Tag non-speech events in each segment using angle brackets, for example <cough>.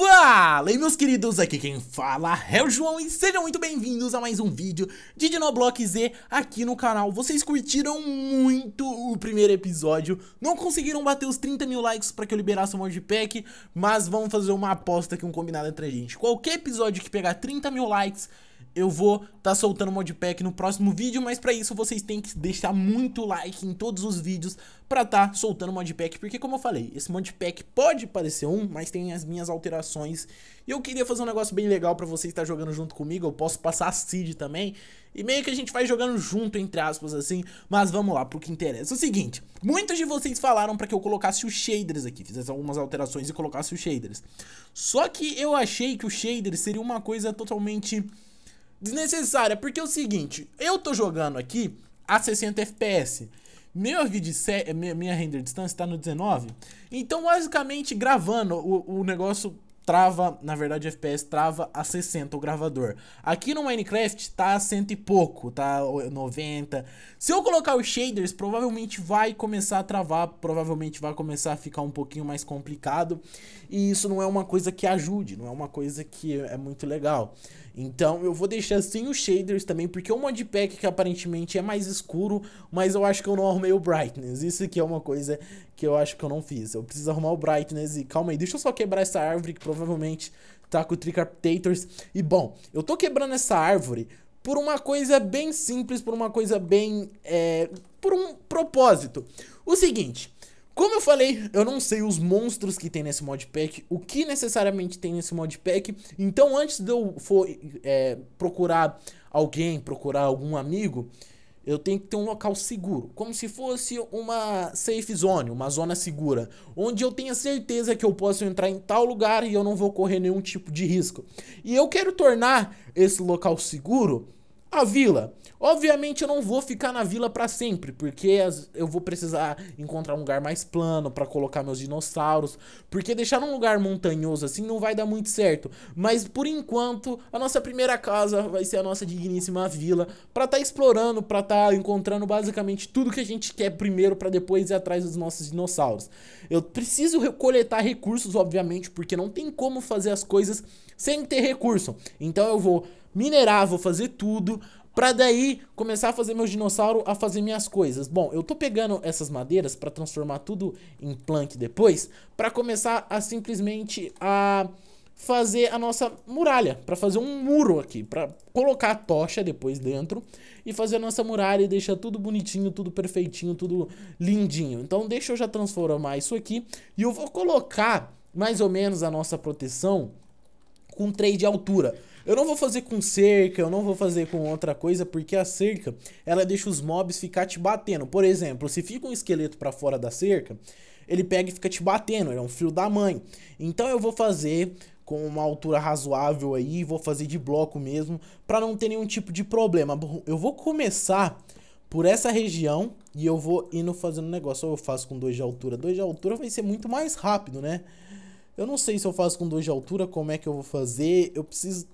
Fala, meus queridos, aqui quem fala é o João e sejam muito bem-vindos a mais um vídeo de Dinoblock Z aqui no canal. Vocês curtiram muito o primeiro episódio, não conseguiram bater os 30 mil likes para que eu liberasse o mod pack, mas vamos fazer uma aposta aqui, um combinado entre a gente. Qualquer episódio que pegar 30 mil likes, eu vou estar tá soltando o modpack no próximo vídeo, mas para isso vocês têm que deixar muito like em todos os vídeos para estar tá soltando o modpack, porque como eu falei, esse modpack pode parecer um, mas tem as minhas alterações, e eu queria fazer um negócio bem legal para vocês estar tá jogando junto comigo, eu posso passar a seed também, e meio que a gente vai jogando junto, entre aspas, assim, mas vamos lá pro que interessa. o seguinte, muitos de vocês falaram para que eu colocasse os shaders aqui, fizesse algumas alterações e colocasse os shaders. Só que eu achei que o shader seria uma coisa totalmente desnecessária, porque é o seguinte, eu tô jogando aqui a 60 FPS. Meu vídeo minha, render distância tá no 19. Então, basicamente, gravando, o, o negócio trava, na verdade, FPS trava a 60 o gravador. Aqui no Minecraft tá a 100 e pouco, tá 90. Se eu colocar os shaders, provavelmente vai começar a travar, provavelmente vai começar a ficar um pouquinho mais complicado. E isso não é uma coisa que ajude, não é uma coisa que é, é muito legal. Então eu vou deixar sem os shaders também, porque o modpack que aparentemente é mais escuro, mas eu acho que eu não arrumei o brightness. Isso aqui é uma coisa que eu acho que eu não fiz. Eu preciso arrumar o brightness e calma aí, deixa eu só quebrar essa árvore que provavelmente tá com o Tricapitators. E bom, eu tô quebrando essa árvore por uma coisa bem simples, por uma coisa bem... É, por um propósito. O seguinte... Como eu falei, eu não sei os monstros que tem nesse modpack, o que necessariamente tem nesse modpack, então antes de eu for é, procurar alguém, procurar algum amigo, eu tenho que ter um local seguro, como se fosse uma safe zone, uma zona segura, onde eu tenha certeza que eu posso entrar em tal lugar e eu não vou correr nenhum tipo de risco. E eu quero tornar esse local seguro a vila. Obviamente eu não vou ficar na vila para sempre, porque eu vou precisar encontrar um lugar mais plano para colocar meus dinossauros, porque deixar num lugar montanhoso assim não vai dar muito certo. Mas por enquanto, a nossa primeira casa vai ser a nossa digníssima vila, para estar tá explorando, para estar tá encontrando basicamente tudo que a gente quer primeiro para depois ir atrás dos nossos dinossauros. Eu preciso coletar recursos, obviamente, porque não tem como fazer as coisas sem ter recurso. Então eu vou minerar, vou fazer tudo, Pra daí começar a fazer meu dinossauro a fazer minhas coisas. Bom, eu tô pegando essas madeiras para transformar tudo em plank depois, para começar a simplesmente a fazer a nossa muralha, para fazer um muro aqui, para colocar a tocha depois dentro e fazer a nossa muralha e deixar tudo bonitinho, tudo perfeitinho, tudo lindinho. Então deixa eu já transformar isso aqui e eu vou colocar mais ou menos a nossa proteção com 3 de altura. Eu não vou fazer com cerca, eu não vou fazer com outra coisa, porque a cerca, ela deixa os mobs ficar te batendo. Por exemplo, se fica um esqueleto para fora da cerca, ele pega e fica te batendo, ele é um filho da mãe. Então eu vou fazer com uma altura razoável aí, vou fazer de bloco mesmo, para não ter nenhum tipo de problema. Eu vou começar por essa região e eu vou indo fazendo negócio. Ou eu faço com dois de altura. dois de altura vai ser muito mais rápido, né? Eu não sei se eu faço com dois de altura, como é que eu vou fazer. Eu preciso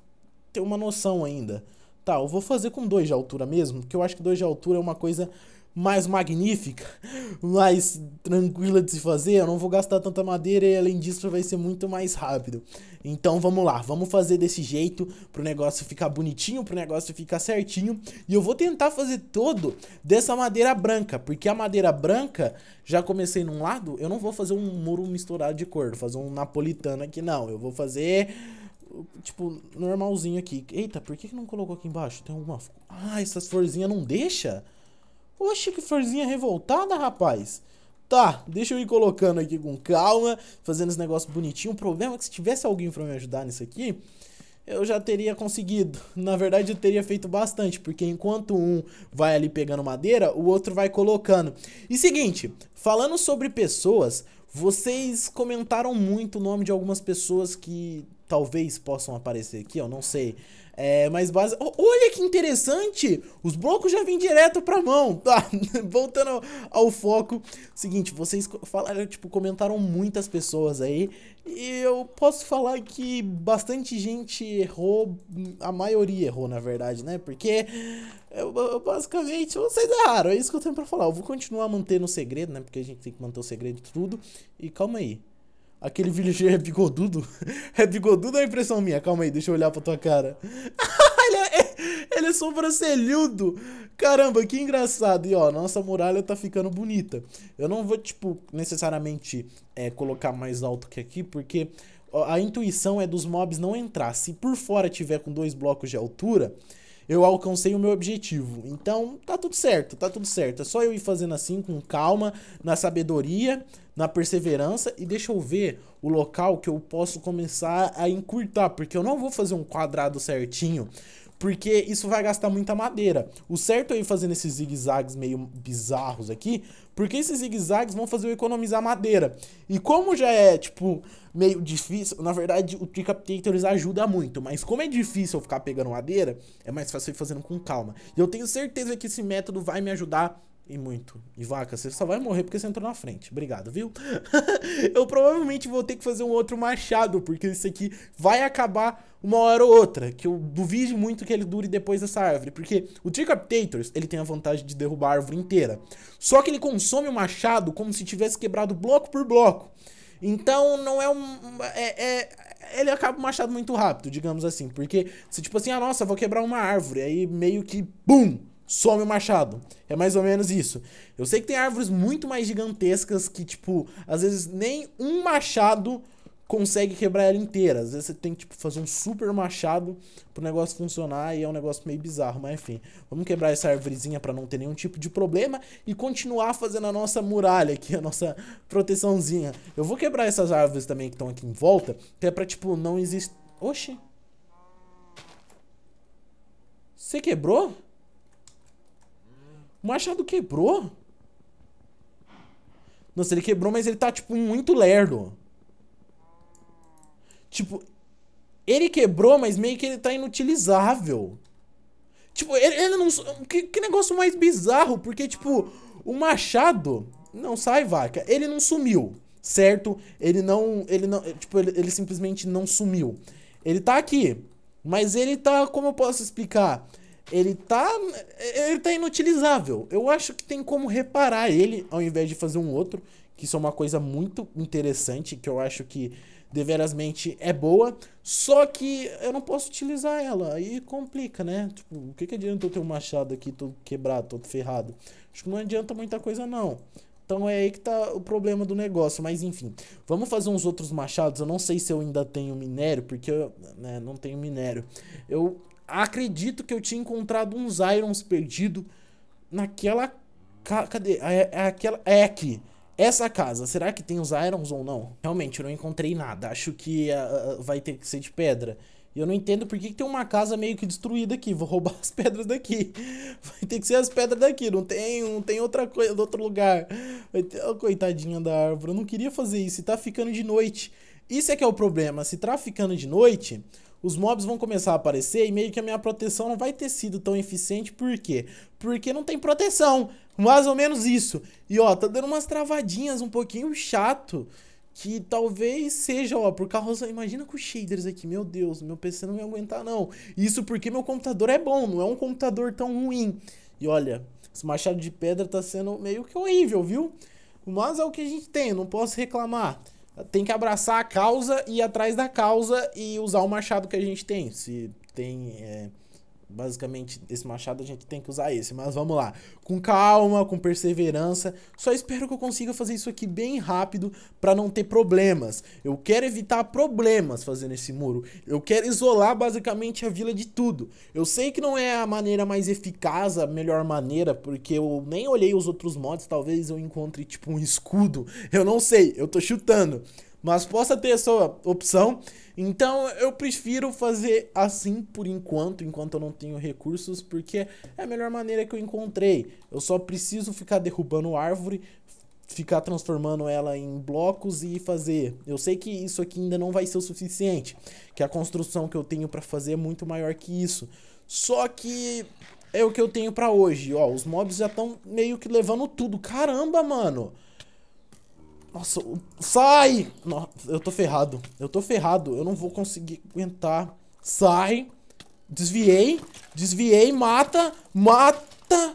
ter uma noção ainda. Tá, eu vou fazer com dois de altura mesmo, porque eu acho que dois de altura é uma coisa mais magnífica, <laughs> mais tranquila de se fazer, eu não vou gastar tanta madeira e além disso vai ser muito mais rápido. Então vamos lá, vamos fazer desse jeito pro negócio ficar bonitinho, pro negócio ficar certinho. E eu vou tentar fazer todo dessa madeira branca, porque a madeira branca, já comecei num lado, eu não vou fazer um muro misturado de cor, fazer um napolitano aqui não, eu vou fazer tipo, normalzinho aqui. Eita, por que, que não colocou aqui embaixo? Tem alguma. Ah, essas florzinhas não deixa? Poxa, que florzinha revoltada, rapaz. Tá, deixa eu ir colocando aqui com calma, fazendo esse negócio bonitinho. O problema é que se tivesse alguém pra me ajudar nisso aqui, eu já teria conseguido. <laughs> Na verdade, eu teria feito bastante, porque enquanto um vai ali pegando madeira, o outro vai colocando. E seguinte, falando sobre pessoas, vocês comentaram muito o nome de algumas pessoas que talvez possam aparecer aqui, eu não sei. É, mas base... olha que interessante! Os blocos já vêm direto pra mão. Tá, <laughs> voltando ao, ao, foco. Seguinte, vocês falaram, tipo, comentaram muitas pessoas aí. E eu posso falar que bastante gente errou. A maioria errou, na verdade, né? Porque eu, eu, basicamente vocês erraram. É isso que eu tenho pra falar. Eu vou continuar mantendo o segredo, né? Porque a gente tem que manter o segredo de tudo. E calma aí. Aquele villager é bigodudo? <laughs> É bigodudo ou é impressão minha? Calma aí, deixa eu olhar pra tua cara. <laughs> ele, é, ele é sobrancelhudo! Caramba, que engraçado. E ó, nossa muralha tá ficando bonita. Eu não vou, tipo, necessariamente é, colocar mais alto que aqui, porque a intuição é dos mobs não entrar. Se por fora tiver com dois blocos de altura, eu alcancei o meu objetivo. Então, tá tudo certo, tá tudo certo. É só eu ir fazendo assim, com calma, na sabedoria, na perseverança. E deixa eu ver o local que eu posso começar a encurtar, porque eu não vou fazer um quadrado certinho porque isso vai gastar muita madeira. O certo é ir fazendo esses zigue-zagues meio bizarros aqui, porque esses zigue-zagues vão fazer eu economizar madeira. E como já é, tipo, meio difícil, na verdade o Tricaptators ajuda muito, mas como é difícil eu ficar pegando madeira, é mais fácil ir fazendo com calma. E eu tenho certeza que esse método vai me ajudar e muito. E vaca, você só vai morrer porque você entrou na frente. Obrigado, viu? <laughs> eu provavelmente vou ter que fazer um outro machado, porque isso aqui vai acabar uma hora ou outra. Que eu duvido muito que ele dure depois dessa árvore. Porque o Tricapitators, ele tem a vantagem de derrubar a árvore inteira. Só que ele consome o machado como se tivesse quebrado bloco por bloco. Então não é um. É, é, ele acaba o machado muito rápido, digamos assim. Porque se tipo assim, ah, nossa, vou quebrar uma árvore. Aí meio que. BUM! some o machado. É mais ou menos isso. Eu sei que tem árvores muito mais gigantescas que, tipo, às vezes nem um machado consegue quebrar ela inteira. Às vezes você tem que tipo, fazer um super machado pro negócio funcionar e é um negócio meio bizarro, mas enfim. Vamos quebrar essa arvorezinha para não ter nenhum tipo de problema e continuar fazendo a nossa muralha aqui, a nossa proteçãozinha. Eu vou quebrar essas árvores também que estão aqui em volta, que é pra, tipo, não existir... Oxi! Você quebrou? O machado quebrou? Nossa, ele quebrou, mas ele tá, tipo, muito lerdo. Tipo, ele quebrou, mas meio que ele tá inutilizável. Tipo, ele, ele não. Que, que negócio mais bizarro, porque, tipo, o machado. Não sai, vaca. Ele não sumiu, certo? Ele não. Ele não. Tipo, ele, ele simplesmente não sumiu. Ele tá aqui. Mas ele tá. Como eu posso explicar? ele tá ele tá inutilizável. Eu acho que tem como reparar ele ao invés de fazer um outro, que isso é uma coisa muito interessante que eu acho que deverasmente é boa, só que eu não posso utilizar ela, aí complica, né? Tipo, o que que adianta eu ter um machado aqui todo quebrado, todo ferrado? Acho que não adianta muita coisa não. Então é aí que tá o problema do negócio, mas enfim. Vamos fazer uns outros machados, eu não sei se eu ainda tenho minério, porque eu né, não tenho minério. Eu acredito que eu tinha encontrado uns Irons perdido naquela. Cadê? É, é aquela. É aqui. Essa casa, será que tem os Irons ou não? Realmente, eu não encontrei nada. Acho que uh, vai ter que ser de pedra. E eu não entendo por que, que, tem uma casa meio que destruída aqui. Vou roubar <laughs> as pedras daqui. Vai ter que ser as pedras daqui. Não tem, não tem outra coisa, outro lugar. Vai ter... oh, coitadinha da árvore. Eu não queria fazer isso. E tá ficando de noite. Isso é que é o problema. Se tá ficando de noite, os mobs vão começar a aparecer e meio que a minha proteção não vai ter sido tão eficiente, por quê? Porque não tem proteção, mais ou menos isso. E ó, tá dando umas travadinhas um pouquinho chato, que talvez seja, ó, por causa, imagina com shaders aqui, meu Deus, meu PC não ia aguentar não. Isso porque meu computador é bom, não é um computador tão ruim. E olha, esse machado de pedra tá sendo meio que horrível, viu? Mas é o que a gente tem, não posso reclamar tem que abraçar a causa e ir atrás da causa e usar o machado que a gente tem. Se tem. É Basicamente, esse machado a gente tem que usar esse, mas vamos lá. Com calma, com perseverança. Só espero que eu consiga fazer isso aqui bem rápido para não ter problemas. Eu quero evitar problemas fazendo esse muro. Eu quero isolar basicamente a vila de tudo. Eu sei que não é a maneira mais eficaz, a melhor maneira, porque eu nem olhei os outros mods, talvez eu encontre tipo um escudo. Eu não sei, eu tô chutando mas possa ter essa opção. Então eu prefiro fazer assim por enquanto, enquanto eu não tenho recursos, porque é a melhor maneira que eu encontrei. Eu só preciso ficar derrubando árvore, ficar transformando ela em blocos e fazer. Eu sei que isso aqui ainda não vai ser o suficiente, que a construção que eu tenho para fazer é muito maior que isso. Só que é o que eu tenho para hoje, ó, os mobs já estão meio que levando tudo. Caramba, mano. Nossa, sai! eu tô ferrado. Eu tô ferrado. Eu não vou conseguir aguentar. Sai. Desviei. Desviei. Mata. Mata.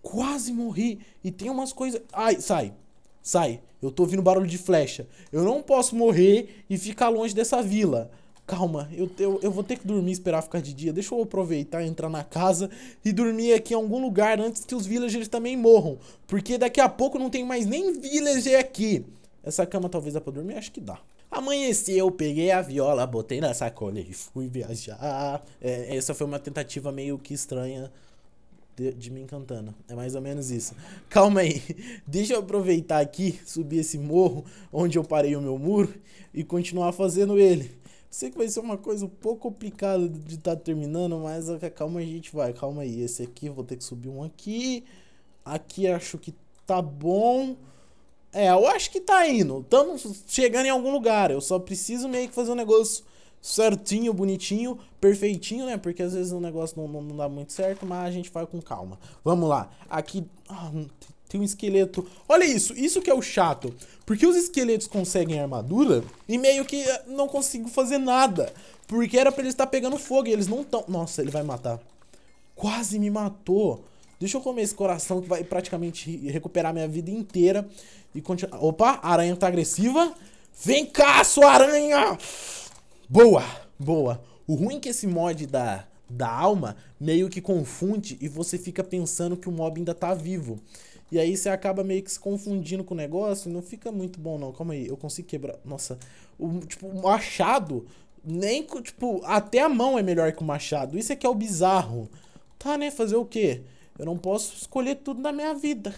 Quase morri. E tem umas coisas... Ai, sai. Sai. Eu tô ouvindo barulho de flecha. Eu não posso morrer e ficar longe dessa vila calma, eu, eu, eu vou ter que dormir e esperar ficar de dia. Deixa eu aproveitar, entrar na casa e dormir aqui em algum lugar antes que os villagers também morram. Porque daqui a pouco não tem mais nem villager aqui. Essa cama talvez dá pra dormir? Acho que dá. Amanheceu, peguei a viola, botei na sacola e fui viajar. É, essa foi uma tentativa meio que estranha de, de me encantando. É mais ou menos isso. Calma aí. <laughs> Deixa eu aproveitar aqui, subir esse morro onde eu parei o meu muro e continuar fazendo ele. Sei que vai ser uma coisa um pouco complicada de estar tá terminando, mas calma a gente vai, calma aí. Esse aqui vou ter que subir um aqui. Aqui acho que tá bom. É, eu acho que tá indo. Estamos chegando em algum lugar. Eu só preciso meio que fazer um negócio certinho, bonitinho, perfeitinho, né? Porque às vezes o negócio não, não, não dá muito certo, mas a gente vai com calma. Vamos lá. Aqui. Ah, tem um esqueleto. Olha isso, isso que é o chato. Porque os esqueletos conseguem armadura e meio que eh, não consigo fazer nada. Porque era pra eles estar tá pegando fogo e eles não estão. Nossa, ele vai matar. Quase me matou. Deixa eu comer esse coração que vai praticamente recuperar minha vida inteira e continuar. Opa, a aranha tá agressiva. Vem cá, sua aranha! Boa, boa. O ruim é que esse mod da, da alma meio que confunde e você fica pensando que o mob ainda tá vivo. E aí você acaba meio que se confundindo com o negócio, não fica muito bom não. Calma aí, eu consigo quebrar. Nossa, o tipo, machado nem tipo, até a mão é melhor que o machado. Isso é que é o bizarro. Tá, né? Fazer o quê? Eu não posso escolher tudo na minha vida.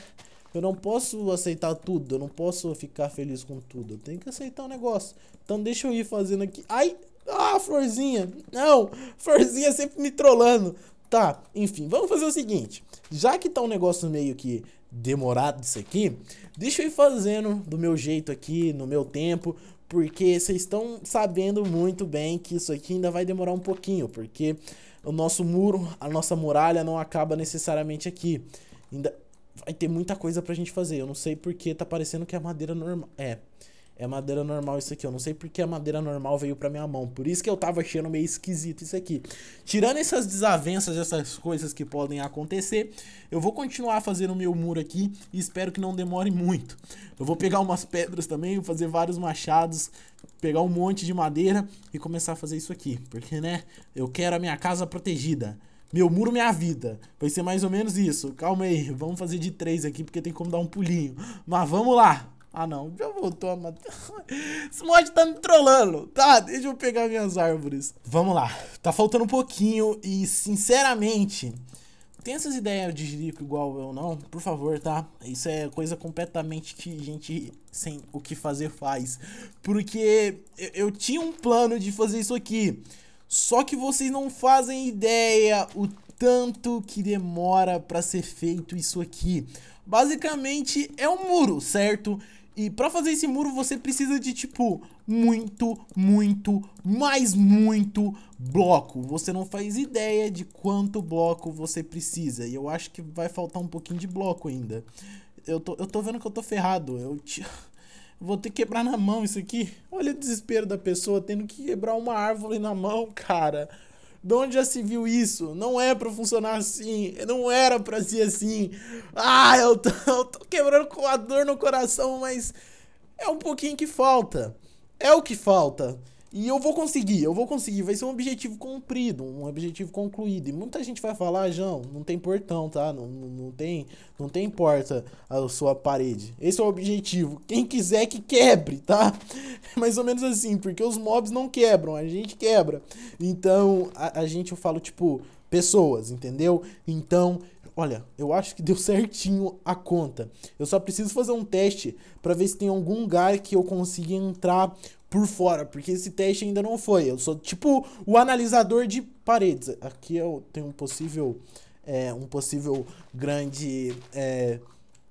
Eu não posso aceitar tudo, eu não posso ficar feliz com tudo. Eu tenho que aceitar o um negócio. Então deixa eu ir fazendo aqui. Ai, ah, florzinha. Não, florzinha sempre me trollando. Tá, enfim, vamos fazer o seguinte. Já que tá um negócio meio que demorado isso aqui, deixa eu ir fazendo do meu jeito aqui, no meu tempo, porque vocês estão sabendo muito bem que isso aqui ainda vai demorar um pouquinho, porque o nosso muro, a nossa muralha não acaba necessariamente aqui. Ainda vai ter muita coisa pra gente fazer. Eu não sei porque tá parecendo que é madeira normal. É. É madeira normal isso aqui. Eu não sei porque a madeira normal veio pra minha mão. Por isso que eu tava achando meio esquisito isso aqui. Tirando essas desavenças, essas coisas que podem acontecer, eu vou continuar fazendo o meu muro aqui e espero que não demore muito. Eu vou pegar umas pedras também, fazer vários machados, pegar um monte de madeira e começar a fazer isso aqui. Porque, né, eu quero a minha casa protegida. Meu muro, minha vida. Vai ser mais ou menos isso. Calma aí, vamos fazer de três aqui porque tem como dar um pulinho. Mas vamos lá. Ah não, já voltou a matar. <laughs> Esse mod tá me trollando. Tá, deixa eu pegar minhas árvores. Vamos lá. Tá faltando um pouquinho e, sinceramente, tem essas ideias de jirico igual eu não, por favor, tá? Isso é coisa completamente que gente sem o que fazer faz. Porque eu, eu tinha um plano de fazer isso aqui. Só que vocês não fazem ideia o tanto que demora para ser feito isso aqui. Basicamente é um muro, certo? E pra fazer esse muro você precisa de, tipo, muito, muito, mais muito bloco. Você não faz ideia de quanto bloco você precisa. E eu acho que vai faltar um pouquinho de bloco ainda. Eu tô, eu tô vendo que eu tô ferrado. Eu te... <laughs> Vou ter que quebrar na mão isso aqui. Olha o desespero da pessoa tendo que quebrar uma árvore na mão, cara. De onde já se viu isso? Não é pra funcionar assim. Não era pra ser assim. Ah, eu tô, <laughs> eu tô quebrando com a dor no coração, mas é um pouquinho que falta. É o que falta. E eu vou conseguir, eu vou conseguir. Vai ser um objetivo cumprido, um objetivo concluído. E muita gente vai falar, ah, João, não tem portão, tá? Não, não, não, tem, não tem porta a sua parede. Esse é o objetivo. Quem quiser que quebre, tá? É <laughs> mais ou menos assim, porque os mobs não quebram, a gente quebra. Então, a, a gente, eu falo, tipo, pessoas, entendeu? Então, Olha, eu acho que deu <laughs> certinho a conta. Eu só preciso fazer um teste para ver se tem algum lugar que eu consiga entrar por fora, porque esse teste ainda não foi. Eu sou tipo o analisador de paredes. Aqui eu tenho um possível, é, um possível grande é,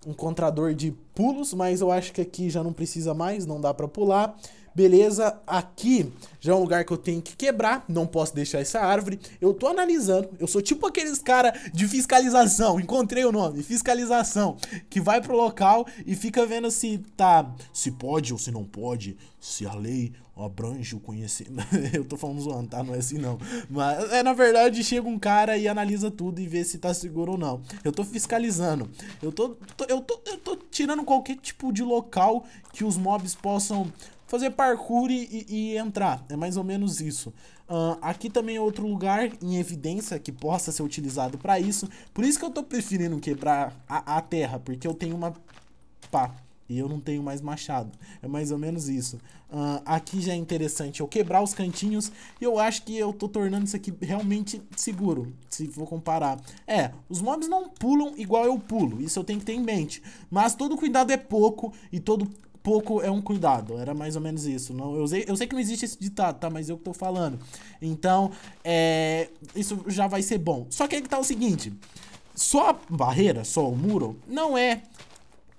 encontrador de pulos, mas eu acho que aqui já não precisa mais, não dá para pular. Beleza, aqui já é um lugar que eu tenho que quebrar, não posso deixar essa árvore. Eu tô analisando, eu sou tipo aqueles cara de fiscalização, encontrei o nome, fiscalização, que vai pro local e fica vendo se assim, tá, se pode ou se não pode, se a lei abrange o conhecimento. <laughs> eu tô falando zoando, tá? Não é assim não. Mas é na verdade chega um cara e analisa tudo e vê se tá seguro ou não. Eu tô fiscalizando. Eu tô, tô eu tô eu tô tirando qualquer tipo de local que os mobs possam fazer parkour e, e entrar. É mais ou menos isso. Uh, aqui também é outro lugar em evidência que possa ser utilizado para isso. Por isso que eu tô preferindo quebrar a, a terra, porque eu tenho uma pá e eu não tenho mais machado. É mais ou menos isso. Uh, aqui já é interessante eu quebrar os cantinhos e eu acho que eu tô tornando isso aqui realmente seguro, se for comparar. É, os mobs não pulam igual eu pulo, isso eu tenho que ter em mente. Mas todo cuidado é pouco e todo pouco é um cuidado. Era mais ou menos isso. Não, eu, sei, eu sei que não existe esse ditado, tá? Mas é eu que tô falando. Então, é, isso já vai ser bom. Só que aí que tá o seguinte: só a barreira, só o muro, não é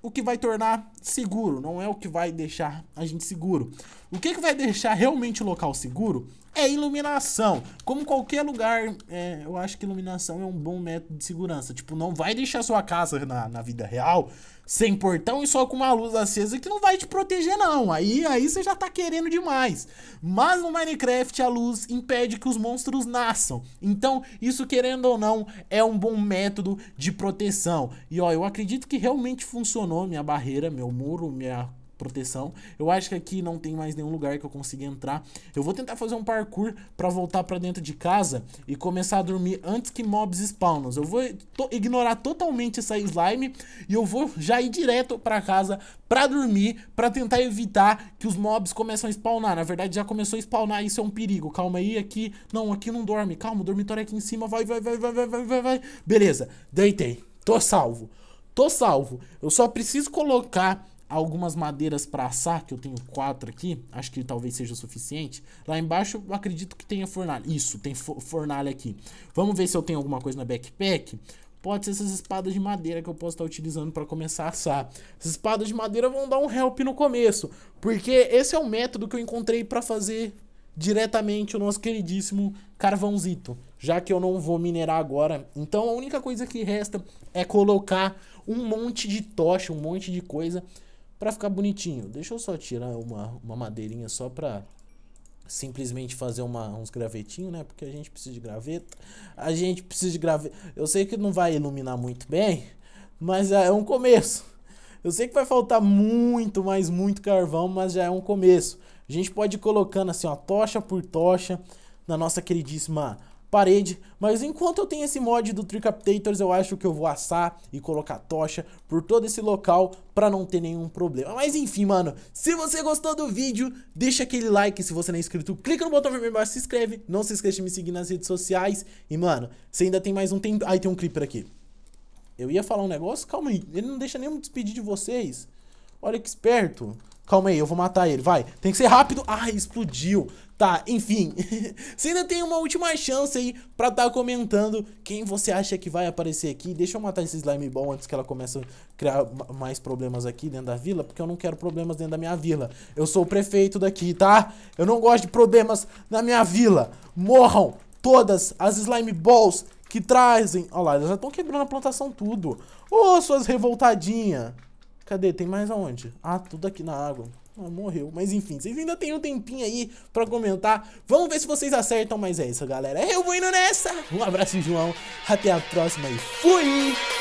o que vai tornar seguro, não é o que vai deixar a gente seguro. O que, que vai deixar realmente o local seguro é iluminação. Como qualquer lugar, é, eu acho que iluminação é um bom método de segurança. Tipo, não vai deixar sua casa na, na vida real sem portão e só com uma luz acesa que não vai te proteger, não. Aí, aí você já tá querendo demais. Mas no Minecraft a luz impede que os monstros nasçam. Então, isso querendo ou não, é um bom método de proteção. E ó, eu acredito que realmente funcionou minha barreira, meu muro, minha proteção. Eu acho que aqui não tem mais nenhum lugar que eu consiga entrar. Eu vou tentar fazer um parkour para voltar para dentro de casa e começar a dormir antes que mobs spawnam. Eu vou to ignorar totalmente essa slime e eu vou já ir direto para casa para dormir, para tentar evitar que os mobs começam a spawnar. Na verdade, já começou a spawnar, isso é um perigo. Calma aí, aqui, não, aqui não dorme. Calma, o dormitório é aqui em cima. Vai, vai, vai, vai, vai, vai, vai, vai. Beleza. Deitei. Tô salvo tô salvo. Eu só preciso colocar algumas madeiras para assar, que eu tenho quatro aqui, acho que talvez seja o suficiente. Lá embaixo eu acredito que tenha fornalha. Isso, tem fornalha aqui. Vamos ver se eu tenho alguma coisa na backpack. Pode ser essas espadas de madeira que eu posso estar utilizando para começar a assar. Essas espadas de madeira vão dar um help no começo, porque esse é o método que eu encontrei para fazer diretamente o nosso queridíssimo carvãozito, já que eu não vou minerar agora. Então a única coisa que resta é colocar um monte de tocha, um monte de coisa para ficar bonitinho, deixa eu só tirar uma, uma madeirinha só para simplesmente fazer uma, uns gravetinhos, né? Porque a gente precisa de graveta. A gente precisa de graveta. Eu sei que não vai iluminar muito bem, mas é um começo. Eu sei que vai faltar muito, mais muito carvão, mas já é um começo. A gente pode ir colocando assim, ó, tocha por tocha na nossa queridíssima parede, mas enquanto eu tenho esse mod do Tricaptators, eu acho que eu vou assar e colocar tocha por todo esse local pra não ter nenhum problema. Mas enfim, mano, se você gostou do vídeo, deixa aquele like, se você não é inscrito, clica no botão vermelho embaixo, se inscreve, não se esqueça de me seguir nas redes sociais, e mano, você ainda tem mais um tempo... aí tem um clipper aqui. Eu ia falar um negócio, calma aí, ele não deixa nem me despedir de vocês. Olha que esperto. Calma aí, eu vou matar ele, vai. Tem que ser rápido. Ah, explodiu. Tá, enfim. <laughs> você ainda tem uma última chance aí pra estar tá comentando quem você acha que vai aparecer aqui. Deixa eu matar esse slime bom antes que ela comece a criar mais problemas aqui dentro da vila, porque eu não quero problemas dentro da minha vila. Eu sou o prefeito daqui, tá? Eu não gosto de problemas na minha vila. Morram todas as slime balls que trazem... Olha lá, elas já estão quebrando a plantação tudo. Ô, oh, suas revoltadinhas. Cadê? Tem mais aonde? Ah, tudo aqui na água. Ah, morreu. Mas enfim, vocês ainda tem um tempinho aí pra comentar. Vamos ver se vocês acertam, mas é isso, galera. Eu vou indo nessa. Um abraço, João. Até a próxima e fui!